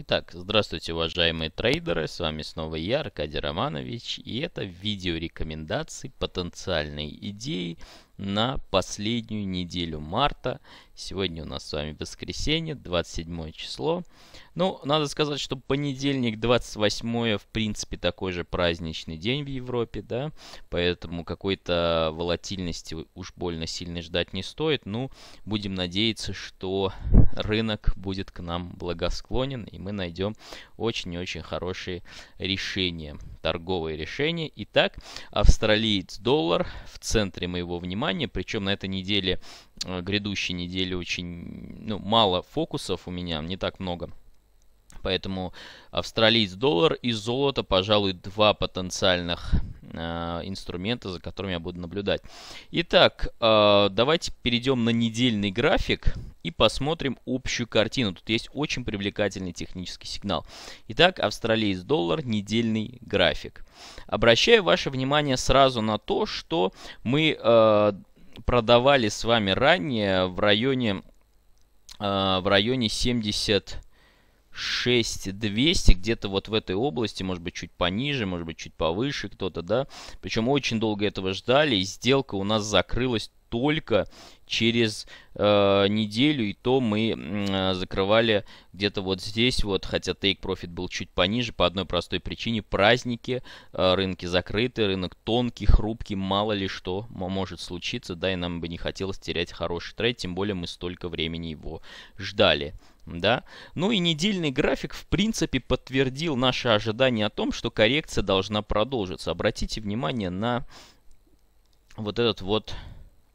Итак, здравствуйте, уважаемые трейдеры, с вами снова я, Аркадий Романович, и это видео рекомендации, потенциальной идеи на последнюю неделю марта. Сегодня у нас с вами воскресенье, 27 число. Ну, надо сказать, что понедельник, 28, в принципе, такой же праздничный день в Европе, да, поэтому какой-то волатильности уж больно сильно ждать не стоит. Ну, будем надеяться, что рынок будет к нам благосклонен, и мы найдем очень-очень хорошие решения, торговые решения. Итак, австралиец доллар в центре моего внимания внимание, причем на этой неделе, э, грядущей неделе очень ну, мало фокусов у меня, не так много. Поэтому австралиец доллар и золото, пожалуй, два потенциальных Э, инструменты, за которыми я буду наблюдать. Итак, э, давайте перейдем на недельный график и посмотрим общую картину. Тут есть очень привлекательный технический сигнал. Итак, австралиец доллар, недельный график. Обращаю ваше внимание сразу на то, что мы э, продавали с вами ранее в районе, в районе 70 6200, где-то вот в этой области, может быть, чуть пониже, может быть, чуть повыше кто-то, да. Причем очень долго этого ждали, и сделка у нас закрылась только через э, неделю, и то мы э, закрывали где-то вот здесь вот, хотя take profit был чуть пониже по одной простой причине. Праздники, э, рынки закрыты, рынок тонкий, хрупкий, мало ли что может случиться, да, и нам бы не хотелось терять хороший трейд, тем более мы столько времени его ждали. Да? Ну и недельный график в принципе подтвердил наши ожидания о том, что коррекция должна продолжиться. Обратите внимание на вот этот вот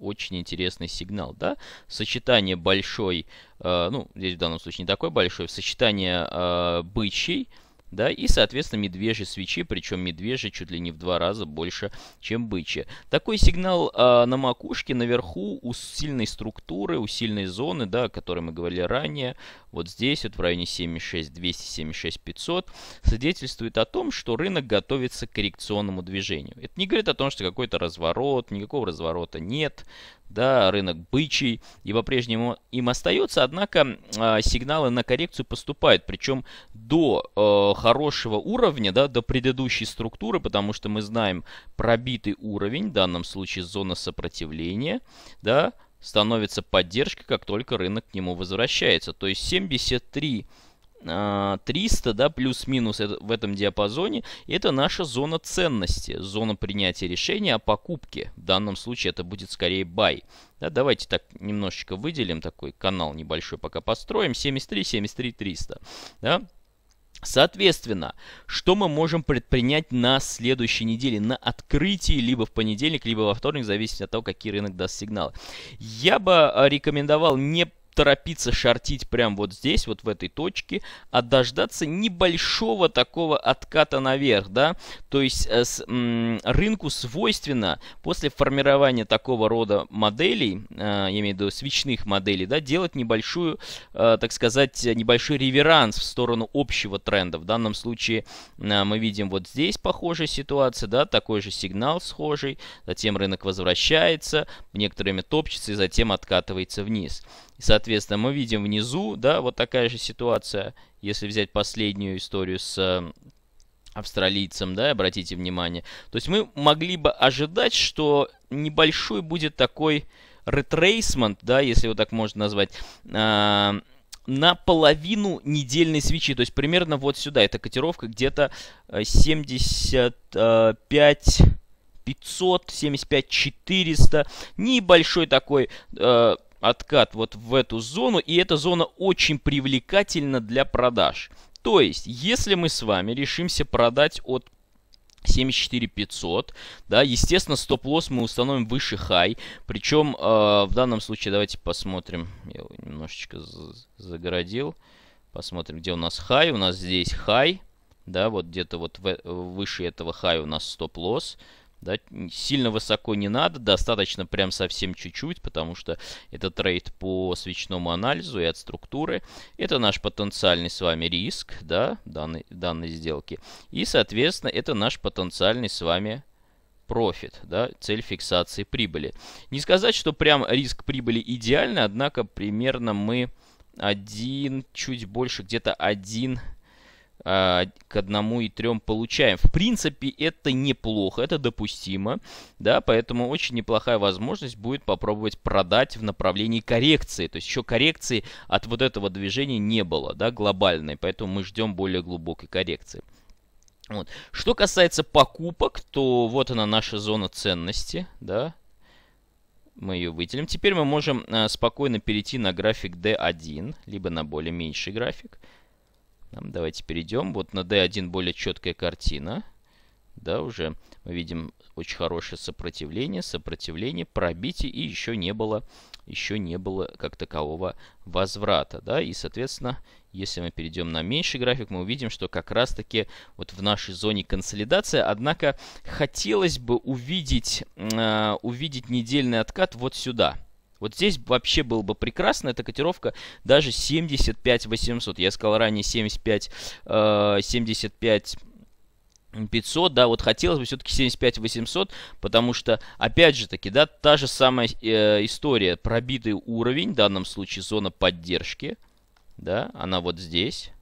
очень интересный сигнал, да? Сочетание большой, э, ну, здесь в данном случае не такой большой, сочетание э, бычьей, да, и, соответственно, медвежьи свечи, причем медвежьи чуть ли не в два раза больше, чем бычьи. Такой сигнал э, на макушке наверху у сильной структуры, у сильной зоны, да, о которой мы говорили ранее, вот здесь, вот в районе 76, 276, 500, свидетельствует о том, что рынок готовится к коррекционному движению. Это не говорит о том, что какой-то разворот, никакого разворота нет, да, рынок бычий, и по-прежнему им остается, однако а, сигналы на коррекцию поступают, причем до э, хорошего уровня, да, до предыдущей структуры, потому что мы знаем пробитый уровень, в данном случае зона сопротивления, да, становится поддержкой, как только рынок к нему возвращается. То есть 73 300, а, да, плюс-минус в этом диапазоне, это наша зона ценности, зона принятия решения о покупке. В данном случае это будет скорее buy. Да, давайте так немножечко выделим такой канал небольшой, пока построим. 73, 73, 300. Да? Соответственно, что мы можем предпринять на следующей неделе, на открытии, либо в понедельник, либо во вторник, зависит от того, какие рынок даст сигналы. Я бы а, рекомендовал не торопиться шортить прямо вот здесь, вот в этой точке, а дождаться небольшого такого отката наверх, да, то есть э, с, м, рынку свойственно после формирования такого рода моделей, э, я имею в виду свечных моделей, да, делать небольшую, э, так сказать, небольшой реверанс в сторону общего тренда. В данном случае э, мы видим вот здесь похожая ситуация, да, такой же сигнал схожий, затем рынок возвращается, некоторыми топчется и затем откатывается вниз. И, соответственно, мы видим внизу, да, вот такая же ситуация, если взять последнюю историю с эм, австралийцем, да, обратите внимание. То есть мы могли бы ожидать, что небольшой будет такой ретрейсмент, да, если его так можно назвать, э на половину недельной свечи, то есть примерно вот сюда. Эта котировка где-то 75 500, 75 400, небольшой такой э откат вот в эту зону, и эта зона очень привлекательна для продаж. То есть, если мы с вами решимся продать от 74500, да, естественно, стоп-лосс мы установим выше хай, причем э, в данном случае давайте посмотрим, я его немножечко загородил, посмотрим, где у нас хай, у нас здесь хай, да, вот где-то вот э, выше этого хай у нас стоп-лосс, да, сильно высоко не надо, достаточно прям совсем чуть-чуть, потому что это трейд по свечному анализу и от структуры. Это наш потенциальный с вами риск да, данной, данной сделки. И, соответственно, это наш потенциальный с вами профит, да, цель фиксации прибыли. Не сказать, что прям риск прибыли идеальный, однако примерно мы один, чуть больше, где-то один а, к одному и трем получаем. В принципе, это неплохо, это допустимо, да, поэтому очень неплохая возможность будет попробовать продать в направлении коррекции. То есть еще коррекции от вот этого движения не было, да, глобальной, поэтому мы ждем более глубокой коррекции. Вот. Что касается покупок, то вот она наша зона ценности, да, мы ее выделим. Теперь мы можем а, спокойно перейти на график D1, либо на более меньший график, Давайте перейдем. Вот на D1 более четкая картина. Да, уже мы видим очень хорошее сопротивление, сопротивление, пробитие и еще не было, еще не было как такового возврата. Да? И, соответственно, если мы перейдем на меньший график, мы увидим, что как раз-таки вот в нашей зоне консолидация. Однако хотелось бы увидеть, э, увидеть недельный откат вот сюда. Вот здесь вообще было бы прекрасно, эта котировка даже 75 800. Я сказал ранее 75, 75 500, да, вот хотелось бы все-таки 75 800, потому что, опять же таки, да, та же самая э, история, пробитый уровень, в данном случае зона поддержки, да, она вот здесь,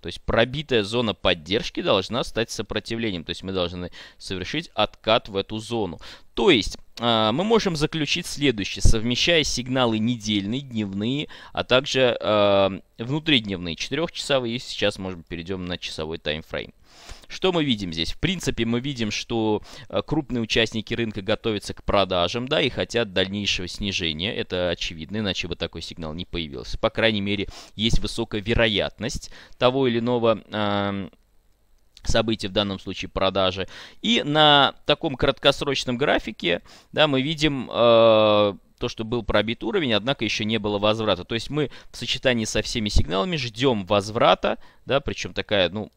то есть пробитая зона поддержки должна стать сопротивлением. То есть мы должны совершить откат в эту зону. То есть а, мы можем заключить следующее, совмещая сигналы недельные, дневные, а также э, внутридневные, четырехчасовые. часовые Сейчас, может быть, перейдем на часовой таймфрейм. Что мы видим здесь? В принципе, мы видим, что э, крупные участники рынка готовятся к продажам, да, и хотят дальнейшего снижения. Это очевидно, иначе бы такой сигнал не появился. По крайней мере, есть высокая вероятность того или иного... Э а, событий, в данном случае продажи. И на таком краткосрочном графике да, мы видим э, то, что был пробит уровень, однако еще не было возврата. То есть мы в сочетании со всеми сигналами ждем возврата, да, причем такая, ну,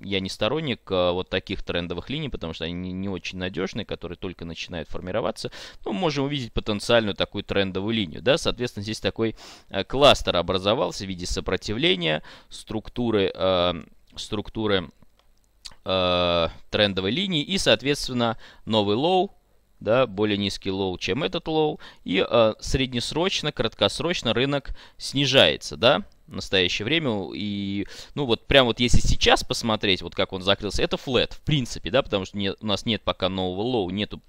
я не сторонник а, вот таких трендовых линий, потому что они не очень надежные, которые только начинают формироваться. Ну, можем увидеть потенциальную такую трендовую линию, да. Соответственно, здесь такой а, кластер образовался в виде сопротивления структуры, а, структуры трендовой линии и, соответственно, новый лоу, да, более низкий лоу, чем этот лоу, и э, среднесрочно, краткосрочно рынок снижается, да, в настоящее время. И, ну, вот прям вот если сейчас посмотреть, вот как он закрылся, это флет, в принципе, да, потому что нет, у нас нет пока нового лоу, нету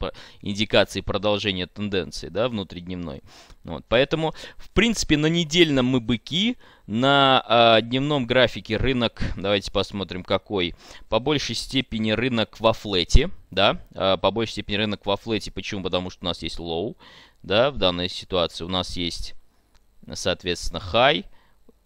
индикации продолжения тенденции, да, внутридневной. Вот, поэтому, в принципе, на недельном мы быки, на э, дневном графике рынок, давайте посмотрим какой, по большей степени рынок во флете, да, э, по большей степени рынок во флете, почему? Потому что у нас есть лоу, да, в данной ситуации у нас есть, соответственно, high,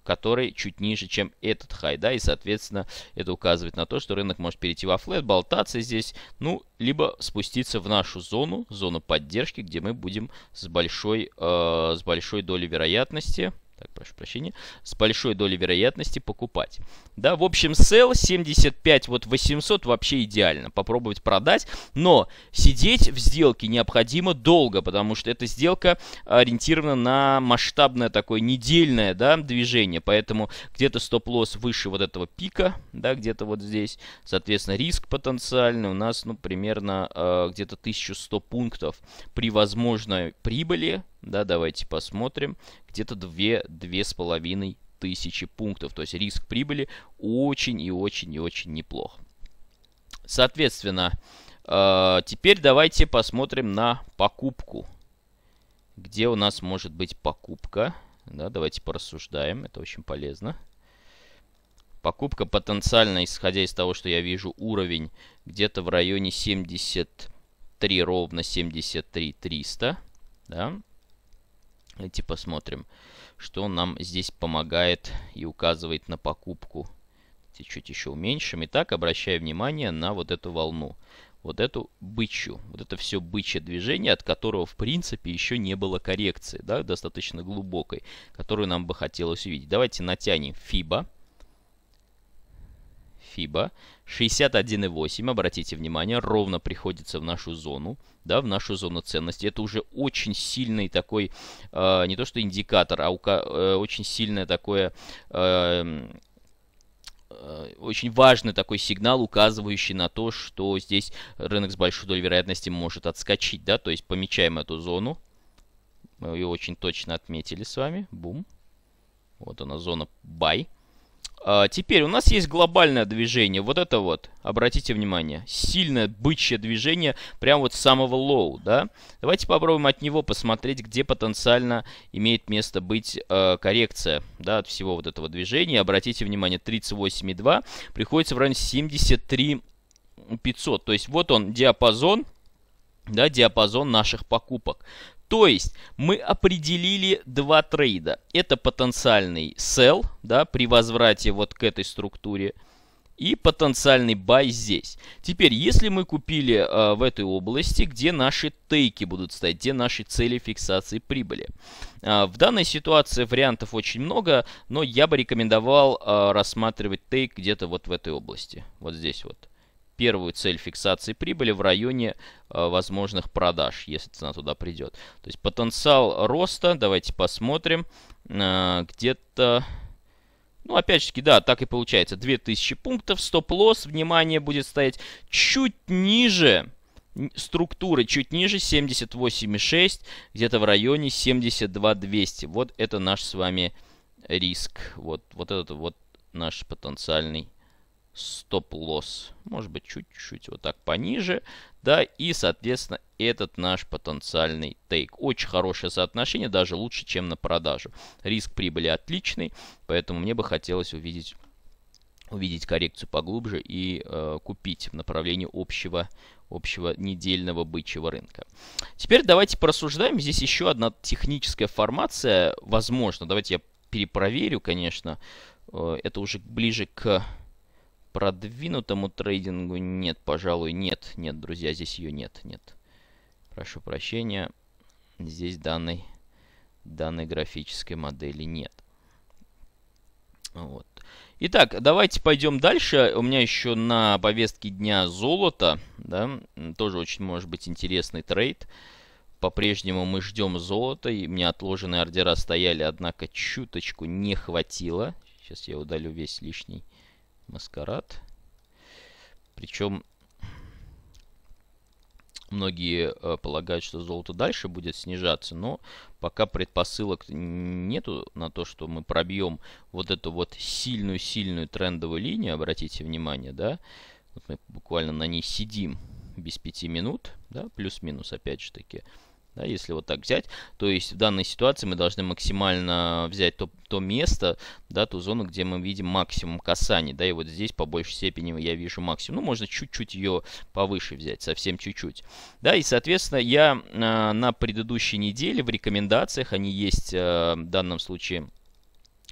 который чуть ниже, чем этот хай, да, и, соответственно, это указывает на то, что рынок может перейти во флет, болтаться здесь, ну, либо спуститься в нашу зону, зону поддержки, где мы будем с большой, э, с большой долей вероятности так, прошу прощения, с большой долей вероятности покупать. Да, в общем, sell 75, вот 800 вообще идеально. Попробовать продать, но сидеть в сделке необходимо долго, потому что эта сделка ориентирована на масштабное такое недельное, да, движение, поэтому где-то стоп-лосс выше вот этого пика, да, где-то вот здесь, соответственно, риск потенциальный у нас, ну, примерно э, где-то 1100 пунктов при возможной прибыли, да, давайте посмотрим. Где-то 2-2,5 тысячи пунктов. То есть риск прибыли очень и очень и очень неплох. Соответственно, э, теперь давайте посмотрим на покупку. Где у нас может быть покупка? Да, давайте порассуждаем, это очень полезно. Покупка потенциально, исходя из того, что я вижу, уровень где-то в районе 73, ровно 73 300. Да? Давайте э, типа посмотрим, что нам здесь помогает и указывает на покупку. Чуть еще уменьшим. Итак, обращая внимание на вот эту волну. Вот эту бычью. Вот это все бычье движение, от которого, в принципе, еще не было коррекции, да, достаточно глубокой, которую нам бы хотелось увидеть. Давайте натянем FIBA. FIBA 61,8, обратите внимание, ровно приходится в нашу зону, да, в нашу зону ценности. Это уже очень сильный такой, э, не то что индикатор, а ука, э, очень сильное такое... Э, э, очень важный такой сигнал, указывающий на то, что здесь рынок с большой долей вероятности может отскочить, да, то есть помечаем эту зону, мы ее очень точно отметили с вами, бум, вот она зона buy, а, теперь у нас есть глобальное движение, вот это вот, обратите внимание, сильное бычье движение, прямо вот с самого лоу, да. Давайте попробуем от него посмотреть, где потенциально имеет место быть э, коррекция, да, от всего вот этого движения. Обратите внимание, 38,2 приходится в районе 73.500. то есть вот он диапазон, да, диапазон наших покупок. То есть мы определили два трейда. Это потенциальный sell да, при возврате вот к этой структуре и потенциальный buy здесь. Теперь, если мы купили э, в этой области, где наши тейки будут стоять, где наши цели фиксации прибыли. Э, в данной ситуации вариантов очень много, но я бы рекомендовал э, рассматривать тейк где-то вот в этой области. Вот здесь вот первую цель фиксации прибыли в районе э, возможных продаж, если цена туда придет. То есть потенциал роста, давайте посмотрим, э, где-то... Ну, опять же таки, да, так и получается. 2000 пунктов, стоп-лосс, внимание, будет стоять чуть ниже структуры, чуть ниже 78,6, где-то в районе 72,200. Вот это наш с вами риск. Вот, вот этот вот наш потенциальный стоп-лосс. Может быть, чуть-чуть вот так пониже. Да, и, соответственно, этот наш потенциальный тейк. Очень хорошее соотношение, даже лучше, чем на продажу. Риск прибыли отличный, поэтому мне бы хотелось увидеть увидеть коррекцию поглубже и э, купить в направлении общего, общего недельного бычьего рынка. Теперь давайте порассуждаем. Здесь еще одна техническая формация. Возможно, давайте я перепроверю, конечно. Э, это уже ближе к продвинутому трейдингу нет, пожалуй, нет. Нет, друзья, здесь ее нет, нет. Прошу прощения, здесь данной, данной графической модели нет. Вот. Итак, давайте пойдем дальше. У меня еще на повестке дня золото. Да? Тоже очень может быть интересный трейд. По-прежнему мы ждем золото. И у меня отложенные ордера стояли, однако чуточку не хватило. Сейчас я удалю весь лишний маскарад. Причем многие э, полагают, что золото дальше будет снижаться, но пока предпосылок нету на то, что мы пробьем вот эту вот сильную-сильную трендовую линию, обратите внимание, да, вот мы буквально на ней сидим без пяти минут, да, плюс-минус опять же таки, да, если вот так взять, то есть в данной ситуации мы должны максимально взять то, то место, да, ту зону, где мы видим максимум касаний. Да, и вот здесь по большей степени я вижу максимум. Ну, можно чуть-чуть ее повыше взять, совсем чуть-чуть. Да, и, соответственно, я э, на предыдущей неделе в рекомендациях, они есть э, в данном случае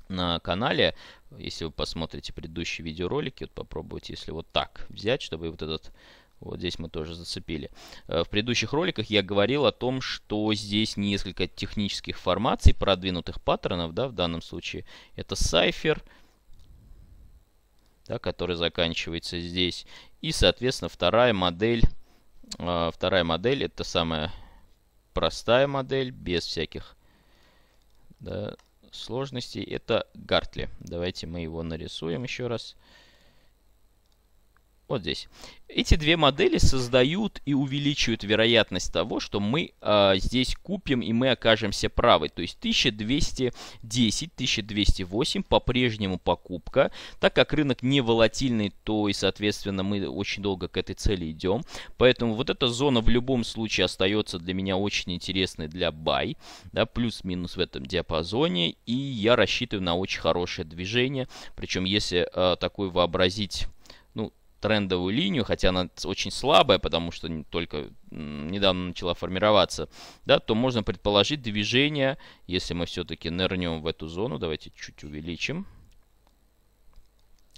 на канале, если вы посмотрите предыдущие видеоролики, вот попробуйте, если вот так взять, чтобы вот этот вот здесь мы тоже зацепили. Э, в предыдущих роликах я говорил о том, что здесь несколько технических формаций, продвинутых паттернов, да, в данном случае. Это сайфер, да, который заканчивается здесь. И, соответственно, вторая модель, э, вторая модель это самая простая модель, без всяких да, сложностей. Это Гартли. Давайте мы его нарисуем еще раз. Э, вот здесь. Эти две модели создают и увеличивают вероятность того, что мы э, здесь купим и мы окажемся правы. То есть 1210, 1208 по-прежнему покупка. Так как рынок не волатильный, то и соответственно мы очень долго к этой цели идем. Поэтому вот эта зона в любом случае остается для меня очень интересной для buy. Да, Плюс-минус в этом диапазоне. И я рассчитываю на очень хорошее движение. Причем если э, а, такой вообразить трендовую линию, хотя она очень слабая, потому что только недавно начала формироваться, да, то можно предположить движение, если мы все-таки нырнем в эту зону, давайте чуть увеличим,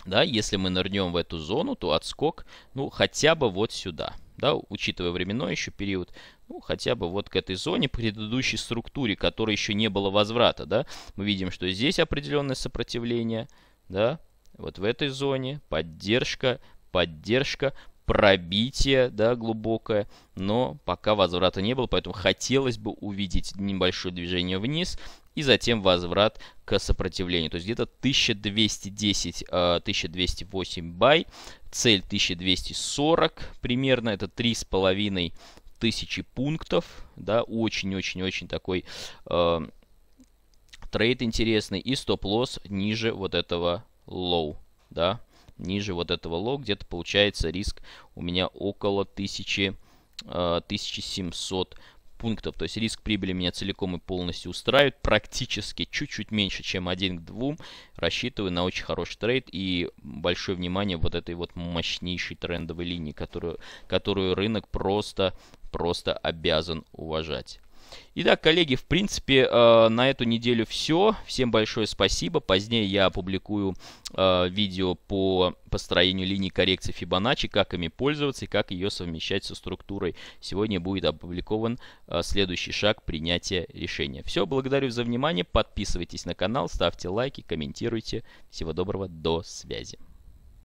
да, если мы нырнем в эту зону, то отскок, ну, хотя бы вот сюда, да, учитывая временной еще период, ну, хотя бы вот к этой зоне, предыдущей структуре, которой еще не было возврата, да, мы видим, что здесь определенное сопротивление, да, вот в этой зоне поддержка, поддержка, пробитие, да, глубокое, но пока возврата не было, поэтому хотелось бы увидеть небольшое движение вниз и затем возврат к сопротивлению. То есть где-то 1210-1208 а, бай, цель 1240 примерно, это 3,5 тысячи пунктов, да, очень-очень-очень такой э, трейд интересный и стоп-лосс ниже вот этого лоу, да, ниже вот этого ло, где-то получается риск у меня около 1000, 1700 э, пунктов. То есть риск прибыли меня целиком и полностью устраивает. Практически чуть-чуть меньше, чем 1 к 2. Рассчитываю на очень хороший трейд и большое внимание вот этой вот мощнейшей трендовой линии, которую, которую рынок просто, просто обязан уважать. Итак, коллеги, в принципе, э, на эту неделю все. Всем большое спасибо. Позднее я опубликую э, видео по построению линии коррекции Fibonacci, как ими пользоваться и как ее совмещать со структурой. Сегодня будет опубликован э, следующий шаг принятия решения. Все, благодарю за внимание. Подписывайтесь на канал, ставьте лайки, комментируйте. Всего доброго, до связи.